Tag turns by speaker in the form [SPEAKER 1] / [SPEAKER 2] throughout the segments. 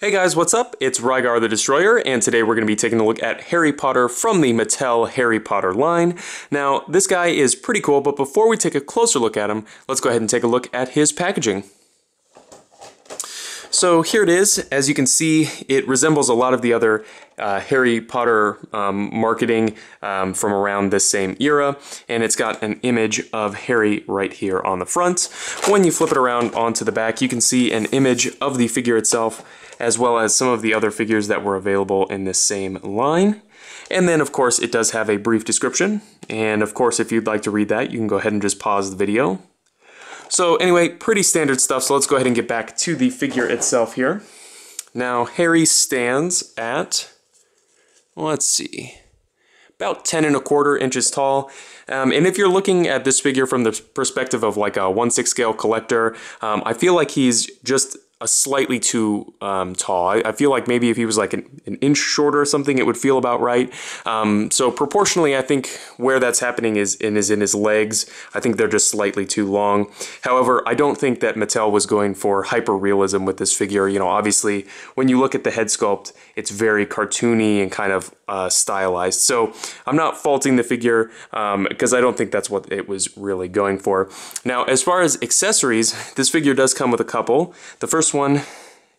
[SPEAKER 1] Hey guys, what's up? It's Rygar the Destroyer, and today we're going to be taking a look at Harry Potter from the Mattel Harry Potter line. Now, this guy is pretty cool, but before we take a closer look at him, let's go ahead and take a look at his packaging. So here it is. As you can see, it resembles a lot of the other uh, Harry Potter um, marketing um, from around this same era, and it's got an image of Harry right here on the front. When you flip it around onto the back, you can see an image of the figure itself, as well as some of the other figures that were available in this same line. And then, of course, it does have a brief description, and of course, if you'd like to read that, you can go ahead and just pause the video. So anyway, pretty standard stuff, so let's go ahead and get back to the figure itself here. Now, Harry stands at, let's see, about 10 and a quarter inches tall. Um, and if you're looking at this figure from the perspective of like a 1 6 scale collector, um, I feel like he's just a slightly too um, tall. I, I, feel like maybe if he was like an, an inch shorter or something, it would feel about right. Um, so proportionally, I think where that's happening is in is in his legs. I think they're just slightly too long. However, I don't think that Mattel was going for hyper realism with this figure. You know, obviously, when you look at the head sculpt, it's very cartoony and kind of uh, stylized. So I'm not faulting the figure because um, I don't think that's what it was really going for. Now, as far as accessories, this figure does come with a couple. The first first one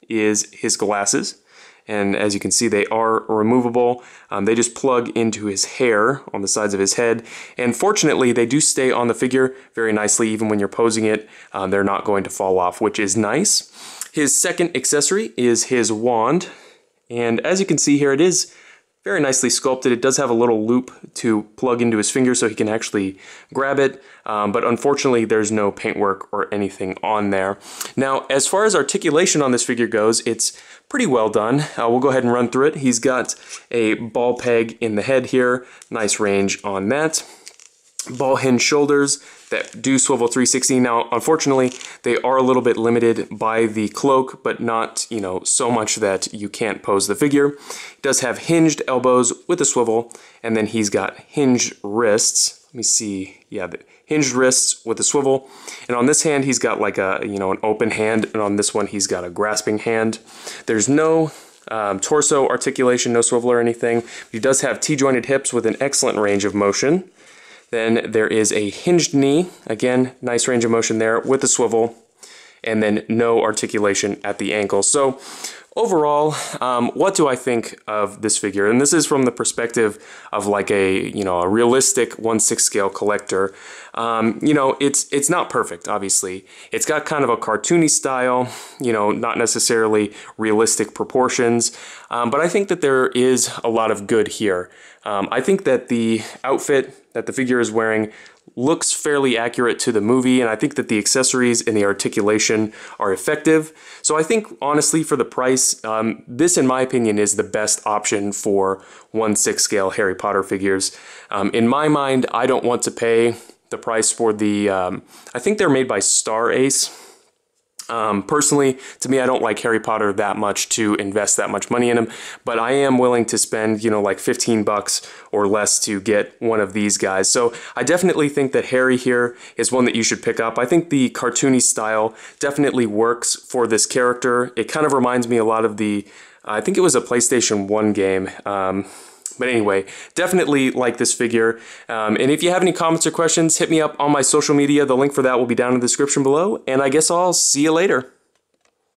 [SPEAKER 1] is his glasses. And as you can see, they are removable. Um, they just plug into his hair on the sides of his head. And fortunately, they do stay on the figure very nicely. Even when you're posing it, um, they're not going to fall off, which is nice. His second accessory is his wand. And as you can see here, it is very nicely sculpted. It does have a little loop to plug into his finger so he can actually grab it, um, but unfortunately there's no paintwork or anything on there. Now, as far as articulation on this figure goes, it's pretty well done. Uh, we'll go ahead and run through it. He's got a ball peg in the head here, nice range on that ball hinge shoulders that do swivel 360. Now, unfortunately, they are a little bit limited by the cloak, but not, you know, so much that you can't pose the figure. It does have hinged elbows with a swivel, and then he's got hinged wrists. Let me see. Yeah, the hinged wrists with a swivel. And on this hand, he's got like a, you know, an open hand, and on this one, he's got a grasping hand. There's no um, torso articulation, no swivel or anything. He does have T-jointed hips with an excellent range of motion. Then there is a hinged knee, again, nice range of motion there with the swivel, and then no articulation at the ankle. So overall, um, what do I think of this figure? And this is from the perspective of like a, you know, a realistic 1 6 scale collector. Um, you know, it's, it's not perfect, obviously. It's got kind of a cartoony style, you know, not necessarily realistic proportions. Um, but I think that there is a lot of good here. Um, I think that the outfit that the figure is wearing looks fairly accurate to the movie, and I think that the accessories and the articulation are effective. So I think, honestly, for the price, um, this, in my opinion, is the best option for 1 6 scale Harry Potter figures. Um, in my mind, I don't want to pay the price for the, um, I think they're made by Star Ace, um, personally, to me, I don't like Harry Potter that much to invest that much money in them, but I am willing to spend, you know, like 15 bucks or less to get one of these guys. So I definitely think that Harry here is one that you should pick up. I think the cartoony style definitely works for this character. It kind of reminds me a lot of the, I think it was a PlayStation 1 game. Um, but anyway, definitely like this figure. Um, and if you have any comments or questions, hit me up on my social media. The link for that will be down in the description below. And I guess I'll see you later.